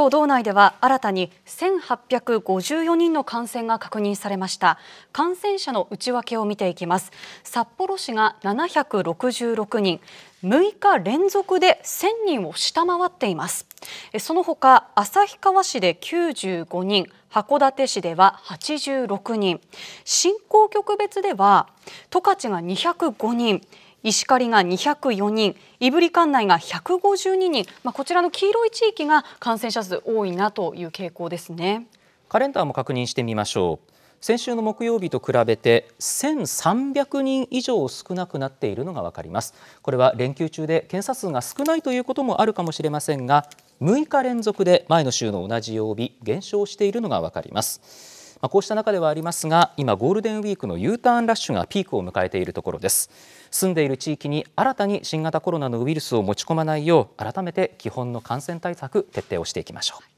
今日道内では新たに1854人の感染が確認されました感染者の内訳を見ていきます札幌市が766人6日連続で1000人を下回っていますその他旭川市で95人函館市では86人振興局別では十勝が205人石狩が204人、胆振管内が152人、まあ、こちらの黄色い地域が感染者数多いなという傾向ですね。カレンダーも確認してみましょう。先週の木曜日と比べて1300人以上少なくなっているのがわかりますこれは連休中で検査数が少ないということもあるかもしれませんが6日連続で前の週の同じ曜日減少しているのがわかりますまあ、こうした中ではありますが今ゴールデンウィークの U ターンラッシュがピークを迎えているところです住んでいる地域に新たに新型コロナのウイルスを持ち込まないよう改めて基本の感染対策徹底をしていきましょう